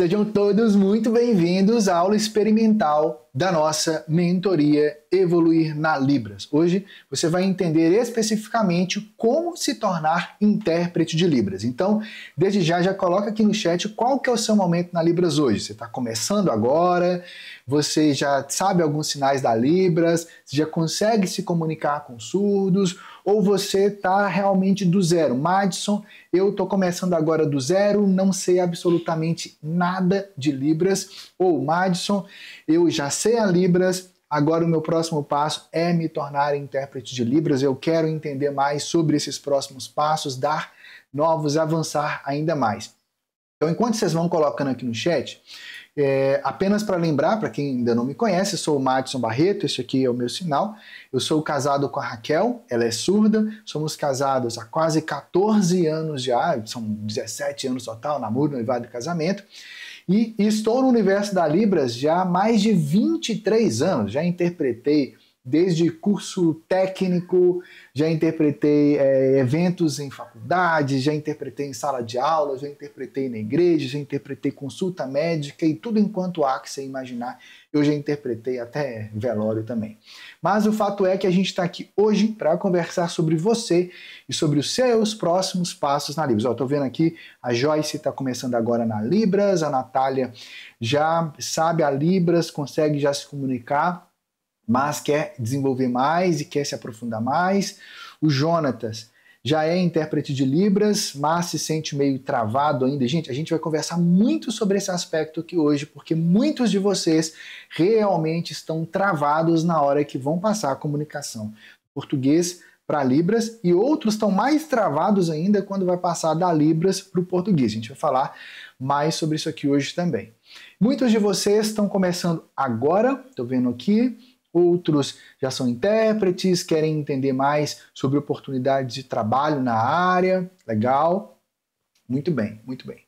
Sejam todos muito bem-vindos à aula experimental da nossa mentoria Evoluir na Libras. Hoje você vai entender especificamente como se tornar intérprete de Libras. Então, desde já, já coloca aqui no chat qual que é o seu momento na Libras hoje. Você está começando agora, você já sabe alguns sinais da Libras, você já consegue se comunicar com surdos, ou você está realmente do zero. Madison, eu estou começando agora do zero, não sei absolutamente nada de Libras. Ou Madison, eu já sei a Libras, Agora, o meu próximo passo é me tornar intérprete de Libras. Eu quero entender mais sobre esses próximos passos, dar novos, avançar ainda mais. Então, enquanto vocês vão colocando aqui no chat, é, apenas para lembrar, para quem ainda não me conhece, sou o Madison Barreto, esse aqui é o meu sinal. Eu sou casado com a Raquel, ela é surda, somos casados há quase 14 anos já, são 17 anos total, namoro, noivado e casamento. E estou no universo da Libras já há mais de 23 anos, já interpretei desde curso técnico, já interpretei é, eventos em faculdade, já interpretei em sala de aula, já interpretei na igreja, já interpretei consulta médica e tudo enquanto há que você imaginar, eu já interpretei até velório também. Mas o fato é que a gente está aqui hoje para conversar sobre você e sobre os seus próximos passos na Libras. Estou vendo aqui, a Joyce está começando agora na Libras, a Natália já sabe a Libras, consegue já se comunicar mas quer desenvolver mais e quer se aprofundar mais. O Jonatas já é intérprete de Libras, mas se sente meio travado ainda. Gente, a gente vai conversar muito sobre esse aspecto aqui hoje, porque muitos de vocês realmente estão travados na hora que vão passar a comunicação português para Libras e outros estão mais travados ainda quando vai passar da Libras para o português. A gente vai falar mais sobre isso aqui hoje também. Muitos de vocês estão começando agora, estou vendo aqui, Outros já são intérpretes, querem entender mais sobre oportunidades de trabalho na área. Legal. Muito bem, muito bem.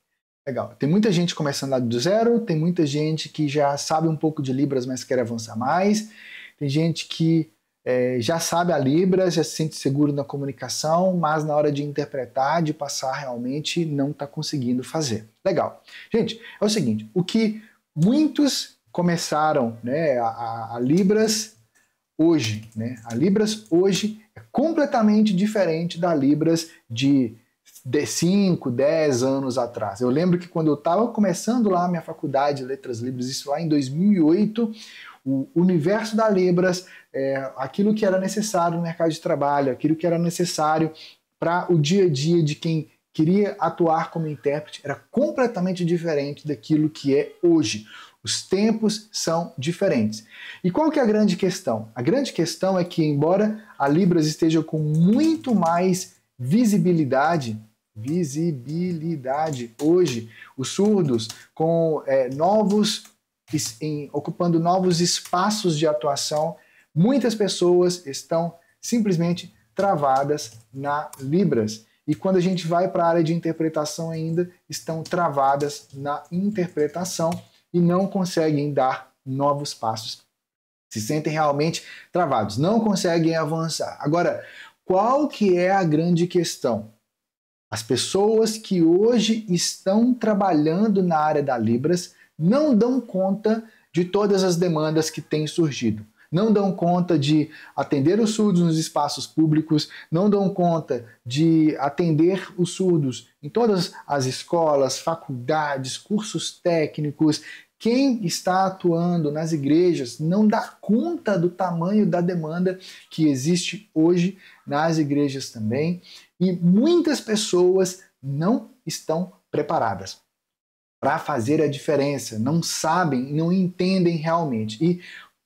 Legal. Tem muita gente começando lá do zero, tem muita gente que já sabe um pouco de Libras, mas quer avançar mais. Tem gente que é, já sabe a Libras, já se sente seguro na comunicação, mas na hora de interpretar, de passar, realmente não está conseguindo fazer. Legal. Gente, é o seguinte: o que muitos começaram né, a, a Libras hoje. Né? A Libras hoje é completamente diferente da Libras de, de 5, 10 anos atrás. Eu lembro que quando eu estava começando lá a minha faculdade de Letras Libras, isso lá em 2008, o universo da Libras, é, aquilo que era necessário no mercado de trabalho, aquilo que era necessário para o dia a dia de quem queria atuar como intérprete, era completamente diferente daquilo que é hoje. Os tempos são diferentes. E qual que é a grande questão? A grande questão é que, embora a Libras esteja com muito mais visibilidade, visibilidade hoje, os surdos com é, novos em, ocupando novos espaços de atuação, muitas pessoas estão simplesmente travadas na Libras. E quando a gente vai para a área de interpretação ainda, estão travadas na interpretação e não conseguem dar novos passos. Se sentem realmente travados, não conseguem avançar. Agora, qual que é a grande questão? As pessoas que hoje estão trabalhando na área da Libras não dão conta de todas as demandas que têm surgido não dão conta de atender os surdos nos espaços públicos, não dão conta de atender os surdos em todas as escolas, faculdades, cursos técnicos. Quem está atuando nas igrejas não dá conta do tamanho da demanda que existe hoje nas igrejas também, e muitas pessoas não estão preparadas para fazer a diferença, não sabem, não entendem realmente. E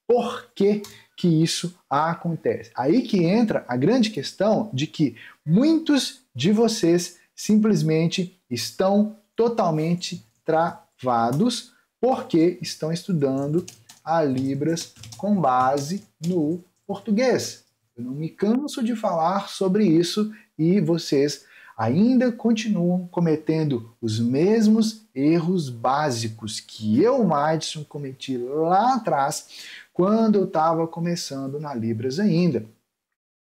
por que, que isso acontece. Aí que entra a grande questão de que muitos de vocês simplesmente estão totalmente travados porque estão estudando a Libras com base no português. Eu não me canso de falar sobre isso e vocês ainda continuam cometendo os mesmos erros básicos que eu, Madison, cometi lá atrás quando eu estava começando na Libras ainda.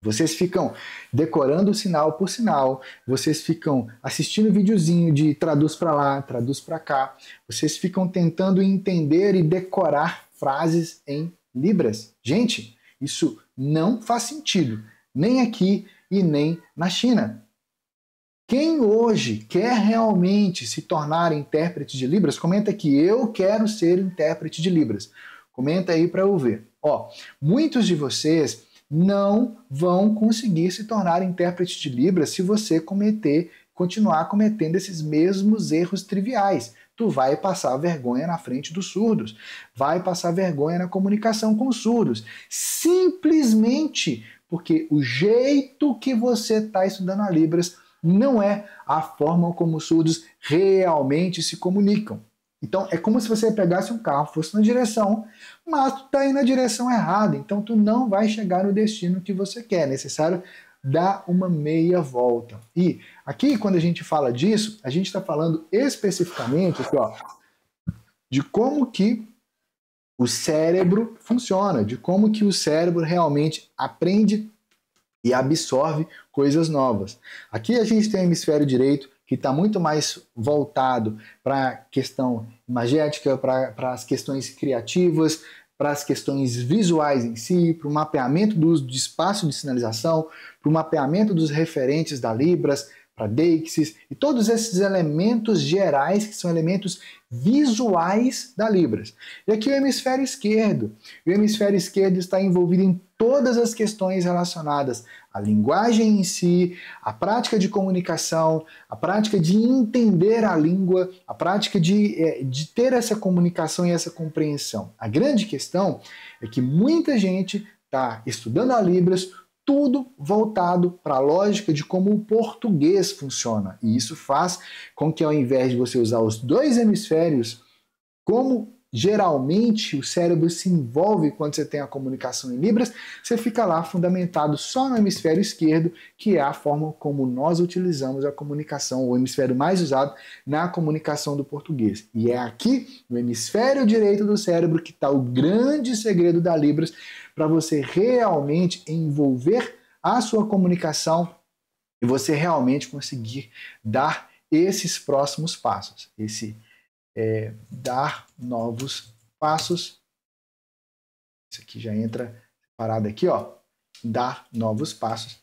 Vocês ficam decorando sinal por sinal, vocês ficam assistindo videozinho de traduz para lá, traduz para cá, vocês ficam tentando entender e decorar frases em libras. Gente, isso não faz sentido, nem aqui e nem na China. Quem hoje quer realmente se tornar intérprete de libras, comenta que eu quero ser intérprete de libras. Comenta aí para eu ver. Ó, muitos de vocês não vão conseguir se tornar intérprete de Libras se você cometer, continuar cometendo esses mesmos erros triviais. Tu vai passar vergonha na frente dos surdos, vai passar vergonha na comunicação com os surdos, simplesmente porque o jeito que você está estudando a Libras não é a forma como os surdos realmente se comunicam. Então é como se você pegasse um carro, fosse na direção, mas tu está indo na direção errada, então tu não vai chegar no destino que você quer. É necessário dar uma meia volta. E aqui, quando a gente fala disso, a gente está falando especificamente aqui, ó, de como que o cérebro funciona, de como que o cérebro realmente aprende e absorve coisas novas. Aqui a gente tem o hemisfério direito, que está muito mais voltado para a questão imagética, para as questões criativas, para as questões visuais em si, para o mapeamento do uso de espaço de sinalização, para o mapeamento dos referentes da Libras, para Deixis e todos esses elementos gerais que são elementos visuais da Libras. E aqui o hemisfério esquerdo. O hemisfério esquerdo está envolvido em todas as questões relacionadas a linguagem em si, a prática de comunicação, a prática de entender a língua, a prática de, é, de ter essa comunicação e essa compreensão. A grande questão é que muita gente está estudando a Libras, tudo voltado para a lógica de como o português funciona. E isso faz com que, ao invés de você usar os dois hemisférios como geralmente o cérebro se envolve quando você tem a comunicação em Libras, você fica lá fundamentado só no hemisfério esquerdo, que é a forma como nós utilizamos a comunicação, o hemisfério mais usado na comunicação do português. E é aqui, no hemisfério direito do cérebro, que está o grande segredo da Libras para você realmente envolver a sua comunicação e você realmente conseguir dar esses próximos passos, esse é, dar novos passos. Isso aqui já entra parado aqui, ó. Dar novos passos.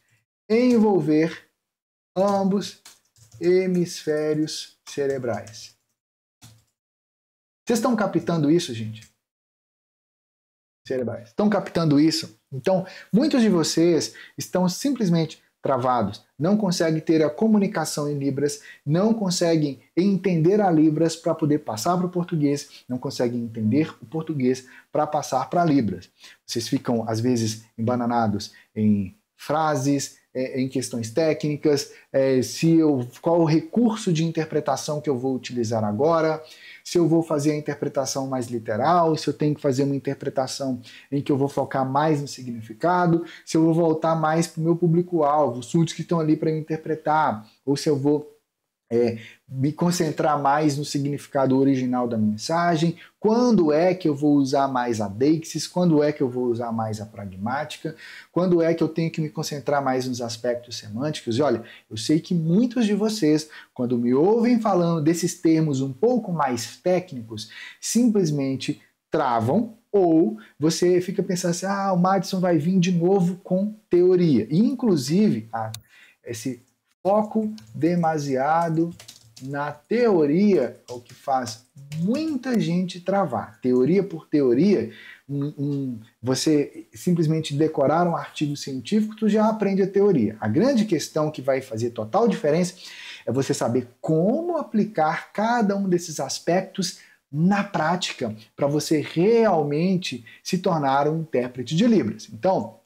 Envolver ambos hemisférios cerebrais. Vocês estão captando isso, gente? Cerebrais. Estão captando isso? Então, muitos de vocês estão simplesmente travados, não conseguem ter a comunicação em Libras, não conseguem entender a Libras para poder passar para o português, não conseguem entender o português para passar para Libras. Vocês ficam, às vezes, embananados em frases, é, é, em questões técnicas, é, se eu, qual o recurso de interpretação que eu vou utilizar agora, se eu vou fazer a interpretação mais literal, se eu tenho que fazer uma interpretação em que eu vou focar mais no significado, se eu vou voltar mais para o meu público-alvo, os surdos que estão ali para interpretar, ou se eu vou é, me concentrar mais no significado original da mensagem, quando é que eu vou usar mais a deixis, quando é que eu vou usar mais a pragmática, quando é que eu tenho que me concentrar mais nos aspectos semânticos. E olha, eu sei que muitos de vocês, quando me ouvem falando desses termos um pouco mais técnicos, simplesmente travam ou você fica pensando assim, ah, o Madison vai vir de novo com teoria. E, inclusive, a, esse foco demasiado na teoria é o que faz muita gente travar. Teoria por teoria, um, um, você simplesmente decorar um artigo científico, tu já aprende a teoria. A grande questão que vai fazer total diferença é você saber como aplicar cada um desses aspectos na prática para você realmente se tornar um intérprete de Libras. Então,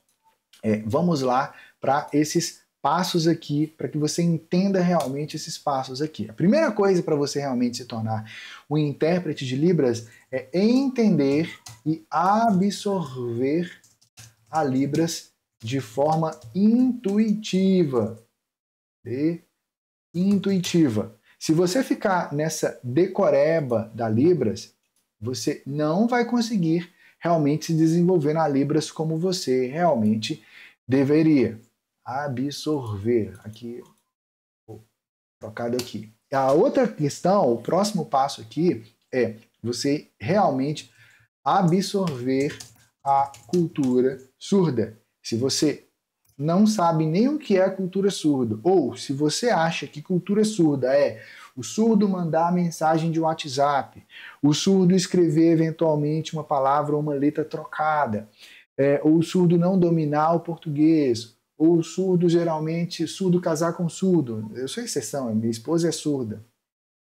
é, vamos lá para esses passos aqui para que você entenda realmente esses passos aqui. A primeira coisa para você realmente se tornar um intérprete de Libras é entender e absorver a Libras de forma intuitiva. E intuitiva. Se você ficar nessa decoreba da Libras, você não vai conseguir realmente se desenvolver na Libras como você realmente deveria absorver. Aqui, trocado aqui. A outra questão, o próximo passo aqui é você realmente absorver a cultura surda. Se você não sabe nem o que é cultura surda, ou se você acha que cultura surda é o surdo mandar mensagem de WhatsApp, o surdo escrever eventualmente uma palavra ou uma letra trocada, é, ou o surdo não dominar o português, o surdo geralmente, surdo casar com surdo. Eu sou exceção, minha esposa é surda.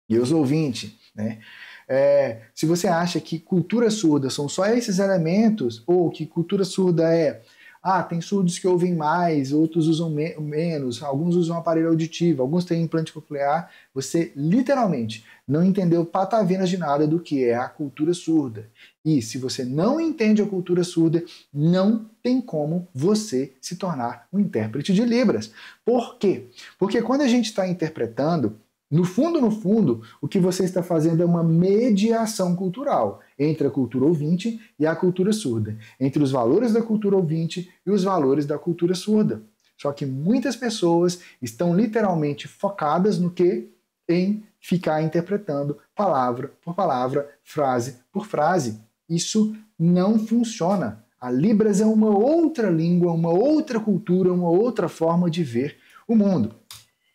E eu sou ouvinte, né? É, se você acha que cultura surda são só esses elementos, ou que cultura surda é ah, tem surdos que ouvem mais, outros usam me menos, alguns usam aparelho auditivo, alguns têm implante coclear. Você literalmente não entendeu patavinas de nada do que é a cultura surda. E se você não entende a cultura surda, não tem como você se tornar um intérprete de Libras. Por quê? Porque quando a gente está interpretando, no fundo, no fundo, o que você está fazendo é uma mediação cultural entre a cultura ouvinte e a cultura surda, entre os valores da cultura ouvinte e os valores da cultura surda. Só que muitas pessoas estão literalmente focadas no que? Em ficar interpretando palavra por palavra, frase por frase. Isso não funciona. A Libras é uma outra língua, uma outra cultura, uma outra forma de ver o mundo.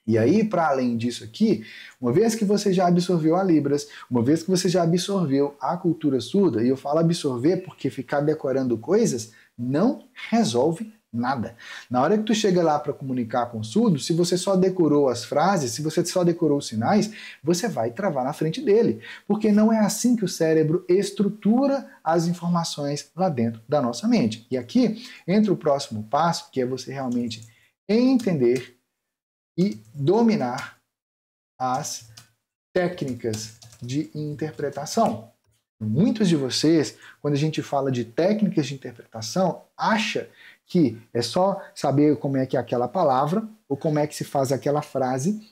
E aí, para além disso aqui, uma vez que você já absorveu a Libras, uma vez que você já absorveu a cultura surda, e eu falo absorver porque ficar decorando coisas não resolve nada. Na hora que tu chega lá para comunicar com o surdo, se você só decorou as frases, se você só decorou os sinais, você vai travar na frente dele, porque não é assim que o cérebro estrutura as informações lá dentro da nossa mente. E aqui entra o próximo passo, que é você realmente entender e dominar as técnicas de interpretação. Muitos de vocês, quando a gente fala de técnicas de interpretação, acha que é só saber como é que é aquela palavra ou como é que se faz aquela frase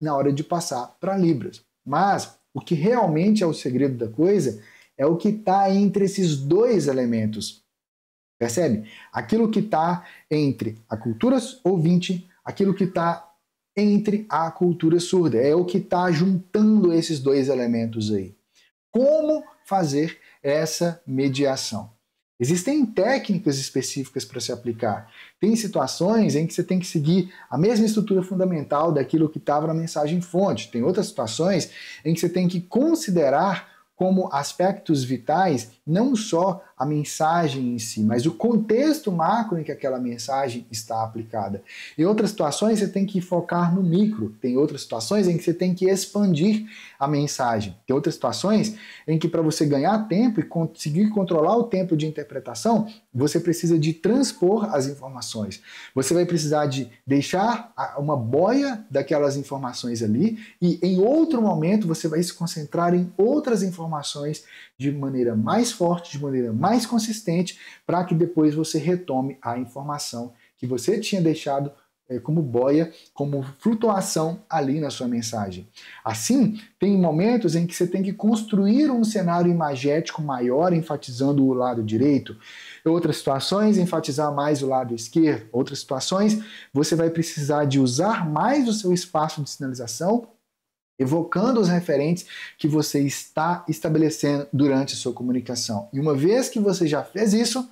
na hora de passar para Libras. Mas o que realmente é o segredo da coisa é o que está entre esses dois elementos. Percebe? Aquilo que está entre a cultura ouvinte, aquilo que está entre a cultura surda. É o que está juntando esses dois elementos aí. Como fazer essa mediação? Existem técnicas específicas para se aplicar. Tem situações em que você tem que seguir a mesma estrutura fundamental daquilo que estava na mensagem fonte. Tem outras situações em que você tem que considerar como aspectos vitais não só a mensagem em si, mas o contexto macro em que aquela mensagem está aplicada. Em outras situações, você tem que focar no micro, tem outras situações em que você tem que expandir a mensagem, tem outras situações em que, para você ganhar tempo e conseguir controlar o tempo de interpretação, você precisa de transpor as informações. Você vai precisar de deixar uma boia daquelas informações ali e, em outro momento, você vai se concentrar em outras informações de maneira mais forte, de maneira mais mais consistente para que depois você retome a informação que você tinha deixado é, como boia, como flutuação ali na sua mensagem. Assim, tem momentos em que você tem que construir um cenário imagético maior, enfatizando o lado direito. Outras situações, enfatizar mais o lado esquerdo. Outras situações, você vai precisar de usar mais o seu espaço de sinalização evocando os referentes que você está estabelecendo durante a sua comunicação. E uma vez que você já fez isso,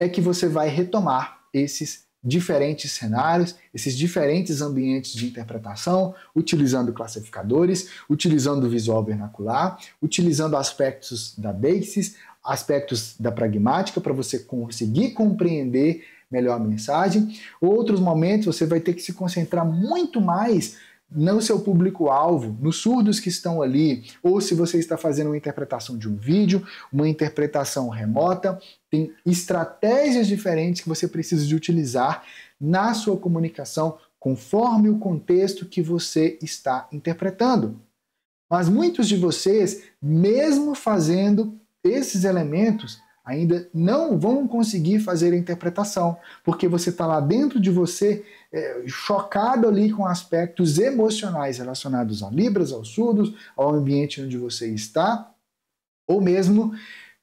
é que você vai retomar esses diferentes cenários, esses diferentes ambientes de interpretação, utilizando classificadores, utilizando o visual vernacular, utilizando aspectos da basis, aspectos da pragmática para você conseguir compreender melhor a mensagem. Outros momentos você vai ter que se concentrar muito mais no seu público-alvo, nos surdos que estão ali, ou se você está fazendo uma interpretação de um vídeo, uma interpretação remota, tem estratégias diferentes que você precisa de utilizar na sua comunicação conforme o contexto que você está interpretando. Mas muitos de vocês, mesmo fazendo esses elementos, ainda não vão conseguir fazer a interpretação, porque você está lá dentro de você é, chocado ali com aspectos emocionais relacionados a Libras, aos surdos, ao ambiente onde você está, ou mesmo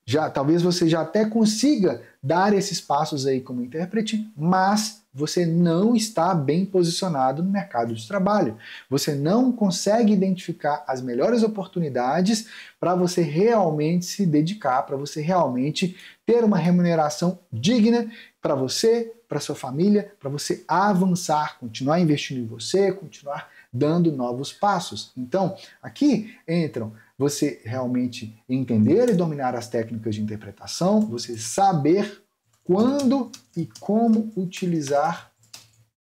já talvez você já até consiga dar esses passos aí como intérprete, mas você não está bem posicionado no mercado de trabalho. Você não consegue identificar as melhores oportunidades para você realmente se dedicar, para você realmente ter uma remuneração digna para você, para sua família, para você avançar, continuar investindo em você, continuar dando novos passos. Então, aqui entram você realmente entender e dominar as técnicas de interpretação, você saber quando e como utilizar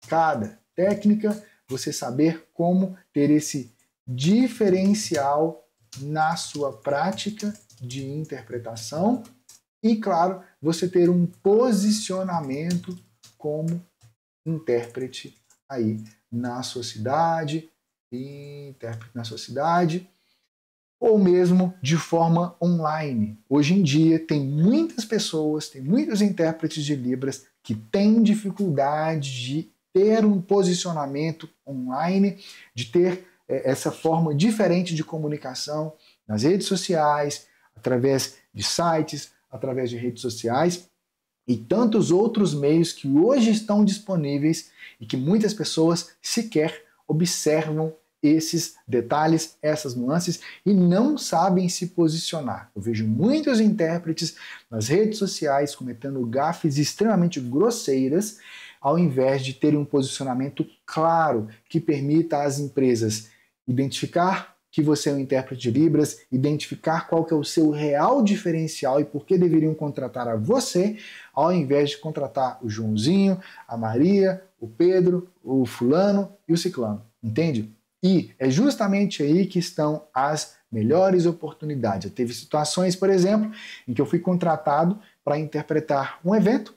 cada técnica, você saber como ter esse diferencial na sua prática de interpretação e, claro, você ter um posicionamento como intérprete aí na sua cidade, intérprete na sua cidade, ou mesmo de forma online. Hoje em dia tem muitas pessoas, tem muitos intérpretes de Libras que têm dificuldade de ter um posicionamento online, de ter é, essa forma diferente de comunicação nas redes sociais, através de sites, através de redes sociais e tantos outros meios que hoje estão disponíveis e que muitas pessoas sequer observam esses detalhes, essas nuances e não sabem se posicionar. Eu vejo muitos intérpretes nas redes sociais cometendo gafes extremamente grosseiras, ao invés de terem um posicionamento claro que permita às empresas identificar que você é um intérprete de Libras, identificar qual que é o seu real diferencial e por que deveriam contratar a você, ao invés de contratar o Joãozinho, a Maria, o Pedro, o fulano e o ciclano, entende? E é justamente aí que estão as melhores oportunidades. Eu teve situações, por exemplo, em que eu fui contratado para interpretar um evento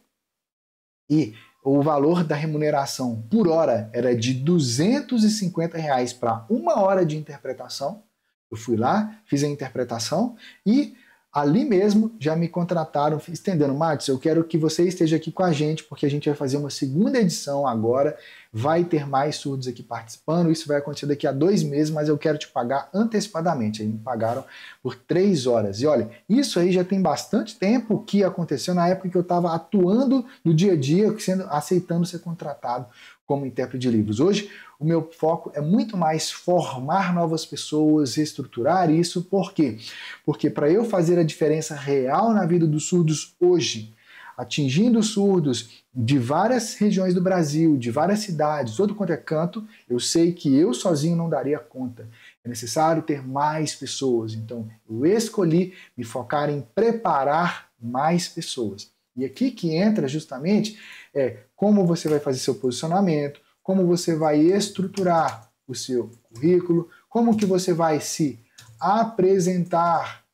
e o valor da remuneração por hora era de 250 reais para uma hora de interpretação. Eu fui lá, fiz a interpretação e Ali mesmo já me contrataram, estendendo, Matos, eu quero que você esteja aqui com a gente, porque a gente vai fazer uma segunda edição agora, vai ter mais surdos aqui participando, isso vai acontecer daqui a dois meses, mas eu quero te pagar antecipadamente. Aí me pagaram por três horas. E olha, isso aí já tem bastante tempo que aconteceu na época que eu estava atuando no dia a dia, sendo, aceitando ser contratado como intérprete de livros. Hoje, o meu foco é muito mais formar novas pessoas, estruturar isso. Por quê? Porque para eu fazer a diferença real na vida dos surdos hoje, atingindo surdos de várias regiões do Brasil, de várias cidades, todo quanto é canto, eu sei que eu sozinho não daria conta. É necessário ter mais pessoas. Então, eu escolhi me focar em preparar mais pessoas. E aqui que entra justamente é como você vai fazer seu posicionamento, como você vai estruturar o seu currículo, como que você vai se apresentar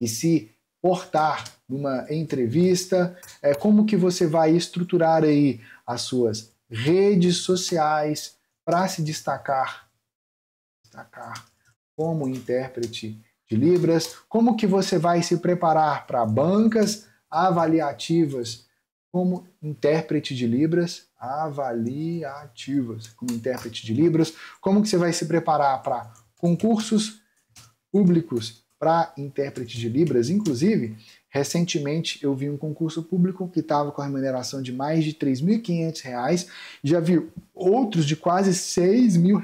e se portar numa entrevista, é, como que você vai estruturar aí as suas redes sociais para se destacar, destacar como intérprete de Libras, como que você vai se preparar para bancas, avaliativas como intérprete de Libras, avaliativas como intérprete de Libras, como que você vai se preparar para concursos públicos para intérprete de Libras, inclusive, recentemente eu vi um concurso público que estava com a remuneração de mais de R$ 3.500, já vi outros de quase R$ 6.000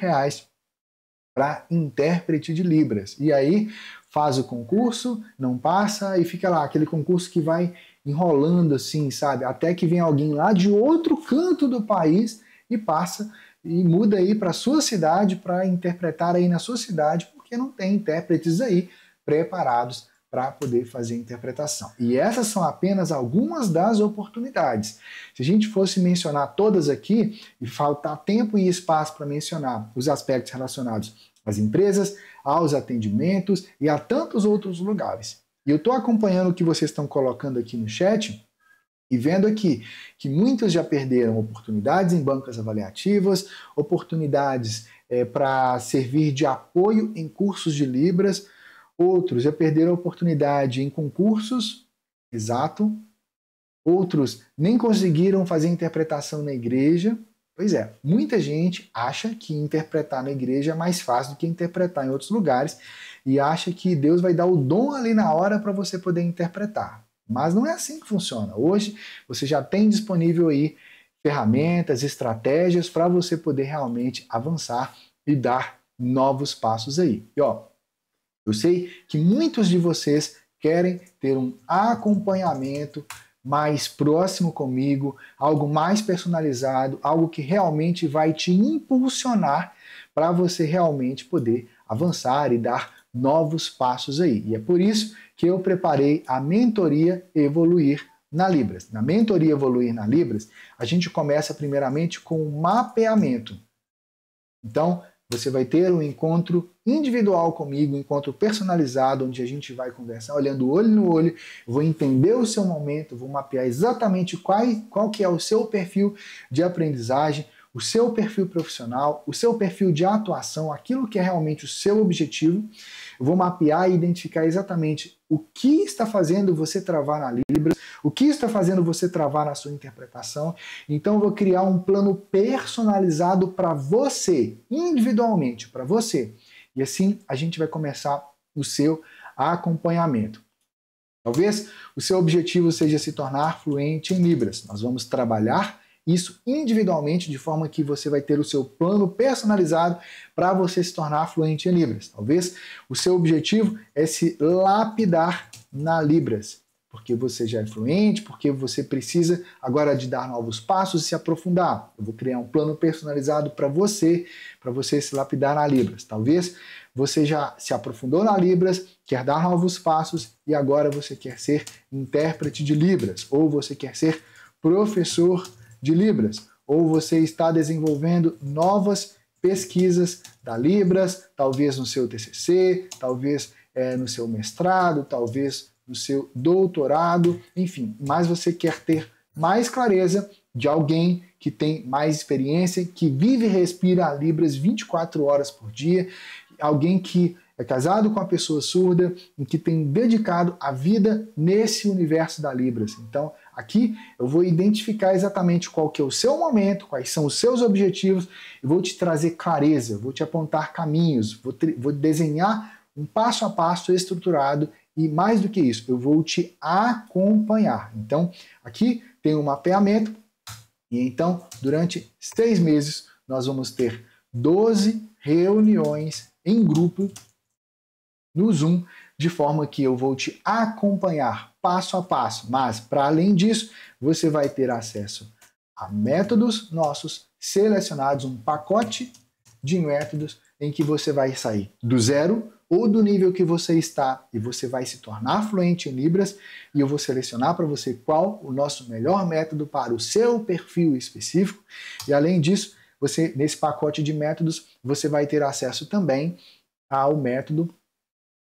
para intérprete de Libras. E aí faz o concurso, não passa e fica lá, aquele concurso que vai enrolando assim, sabe? Até que vem alguém lá de outro canto do país e passa e muda aí para sua cidade para interpretar aí na sua cidade, porque não tem intérpretes aí preparados para poder fazer interpretação. E essas são apenas algumas das oportunidades. Se a gente fosse mencionar todas aqui, e faltar tempo e espaço para mencionar os aspectos relacionados às empresas, aos atendimentos e a tantos outros lugares. E eu estou acompanhando o que vocês estão colocando aqui no chat e vendo aqui que muitos já perderam oportunidades em bancas avaliativas, oportunidades é, eh, para servir de apoio em cursos de Libras Outros já perderam a oportunidade em concursos, exato. Outros nem conseguiram fazer interpretação na igreja. Pois é, muita gente acha que interpretar na igreja é mais fácil do que interpretar em outros lugares e acha que Deus vai dar o dom ali na hora para você poder interpretar. Mas não é assim que funciona. Hoje você já tem disponível aí ferramentas, estratégias para você poder realmente avançar e dar novos passos aí. E ó, eu sei que muitos de vocês querem ter um acompanhamento mais próximo comigo, algo mais personalizado, algo que realmente vai te impulsionar para você realmente poder avançar e dar novos passos aí. E é por isso que eu preparei a mentoria Evoluir na Libras. Na mentoria Evoluir na Libras, a gente começa primeiramente com o mapeamento. Então, você vai ter um encontro individual comigo, um encontro personalizado, onde a gente vai conversar olhando olho no olho, vou entender o seu momento, vou mapear exatamente qual, qual que é o seu perfil de aprendizagem, o seu perfil profissional, o seu perfil de atuação, aquilo que é realmente o seu objetivo. Vou mapear e identificar exatamente o que está fazendo você travar na Libras? O que está fazendo você travar na sua interpretação? Então eu vou criar um plano personalizado para você, individualmente, para você. E assim a gente vai começar o seu acompanhamento. Talvez o seu objetivo seja se tornar fluente em Libras. Nós vamos trabalhar isso individualmente, de forma que você vai ter o seu plano personalizado para você se tornar fluente em Libras. Talvez o seu objetivo é se lapidar na Libras, porque você já é fluente, porque você precisa agora de dar novos passos e se aprofundar. Eu vou criar um plano personalizado para você, para você se lapidar na Libras. Talvez você já se aprofundou na Libras, quer dar novos passos e agora você quer ser intérprete de Libras, ou você quer ser professor de Libras, ou você está desenvolvendo novas pesquisas da Libras, talvez no seu TCC, talvez é, no seu mestrado, talvez no seu doutorado, enfim, mas você quer ter mais clareza de alguém que tem mais experiência, que vive e respira a Libras 24 horas por dia, alguém que é casado com a pessoa surda e que tem dedicado a vida nesse universo da Libras. Então, Aqui eu vou identificar exatamente qual que é o seu momento, quais são os seus objetivos, e vou te trazer clareza, vou te apontar caminhos, vou, te, vou desenhar um passo a passo estruturado e mais do que isso, eu vou te acompanhar. Então, aqui tem um mapeamento e então durante seis meses nós vamos ter 12 reuniões em grupo no Zoom, de forma que eu vou te acompanhar passo a passo. Mas, para além disso, você vai ter acesso a métodos nossos selecionados, um pacote de métodos em que você vai sair do zero ou do nível que você está e você vai se tornar fluente em Libras e eu vou selecionar para você qual o nosso melhor método para o seu perfil específico. E além disso, você nesse pacote de métodos, você vai ter acesso também ao método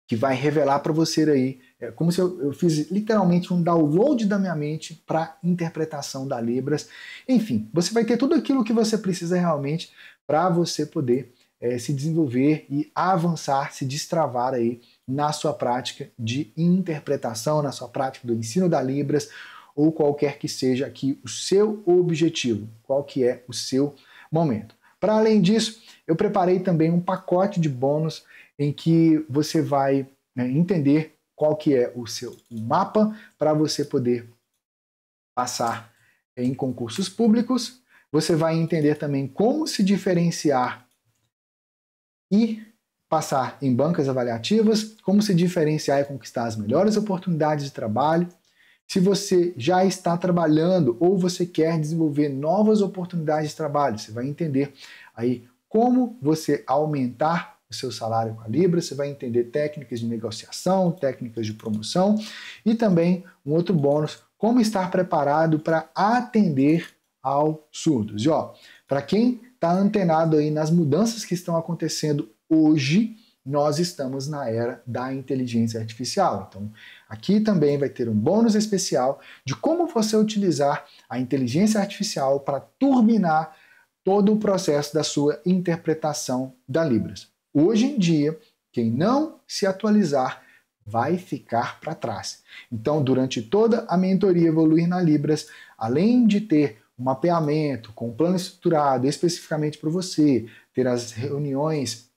que vai revelar para você aí. É como se eu, eu fiz literalmente um download da minha mente para interpretação da Libras. Enfim, você vai ter tudo aquilo que você precisa realmente para você poder é, se desenvolver e avançar, se destravar aí na sua prática de interpretação, na sua prática do ensino da Libras ou qualquer que seja aqui o seu objetivo, qual que é o seu momento. Para além disso, eu preparei também um pacote de bônus em que você vai né, entender qual que é o seu mapa para você poder passar em concursos públicos. Você vai entender também como se diferenciar e passar em bancas avaliativas, como se diferenciar e conquistar as melhores oportunidades de trabalho. Se você já está trabalhando ou você quer desenvolver novas oportunidades de trabalho, você vai entender aí como você aumentar o seu salário com a Libra, você vai entender técnicas de negociação, técnicas de promoção e também um outro bônus, como estar preparado para atender aos surdos. E ó, para quem está antenado aí nas mudanças que estão acontecendo hoje, nós estamos na era da inteligência artificial. Então, aqui também vai ter um bônus especial de como você utilizar a inteligência artificial para turbinar todo o processo da sua interpretação da Libras. Hoje em dia, quem não se atualizar vai ficar para trás. Então, durante toda a mentoria Evoluir na Libras, além de ter um mapeamento com um plano estruturado especificamente para você, ter as reuniões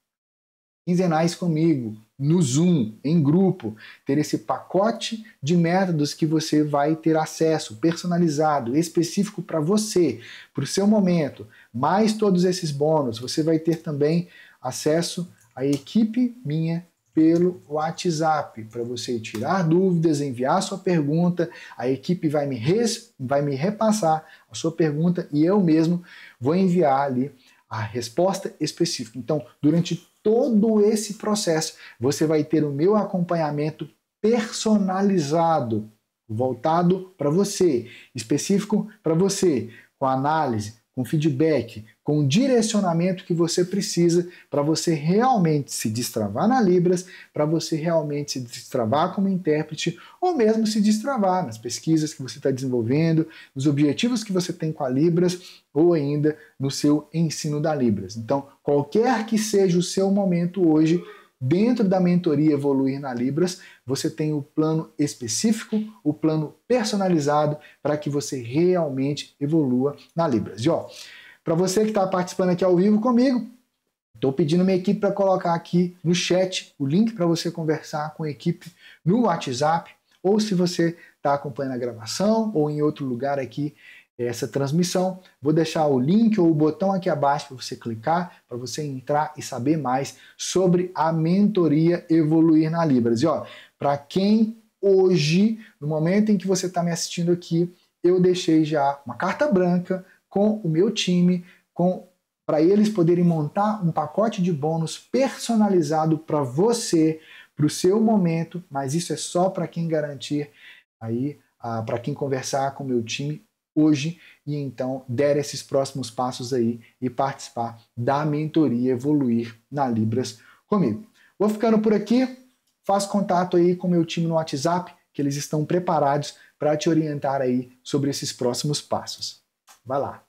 quinzenais comigo, no Zoom, em grupo, ter esse pacote de métodos que você vai ter acesso personalizado, específico para você, para o seu momento, mais todos esses bônus, você vai ter também acesso à equipe minha pelo WhatsApp para você tirar dúvidas, enviar sua pergunta, a equipe vai me, res, vai me repassar a sua pergunta e eu mesmo vou enviar ali a resposta específica. Então, durante todo esse processo, você vai ter o meu acompanhamento personalizado, voltado para você, específico para você, com análise, com feedback, com o direcionamento que você precisa para você realmente se destravar na Libras, para você realmente se destravar como intérprete, ou mesmo se destravar nas pesquisas que você está desenvolvendo, nos objetivos que você tem com a Libras, ou ainda no seu ensino da Libras. Então, qualquer que seja o seu momento hoje, Dentro da mentoria Evoluir na Libras, você tem o plano específico, o plano personalizado para que você realmente evolua na Libras. E ó, para você que está participando aqui ao vivo comigo, Estou pedindo minha equipe para colocar aqui no chat o link para você conversar com a equipe no WhatsApp, ou se você está acompanhando a gravação ou em outro lugar aqui essa transmissão. Vou deixar o link ou o botão aqui abaixo para você clicar, para você entrar e saber mais sobre a mentoria Evoluir na Libras. E ó, para quem hoje, no momento em que você está me assistindo aqui, eu deixei já uma carta branca com o meu time, com para eles poderem montar um pacote de bônus personalizado para você, para o seu momento, mas isso é só para quem garantir aí, ah, para quem conversar com o meu time hoje e então der esses próximos passos aí e participar da mentoria Evoluir na Libras comigo. Vou ficando por aqui, faz contato aí com meu time no WhatsApp, que eles estão preparados para te orientar aí sobre esses próximos passos. Vai lá!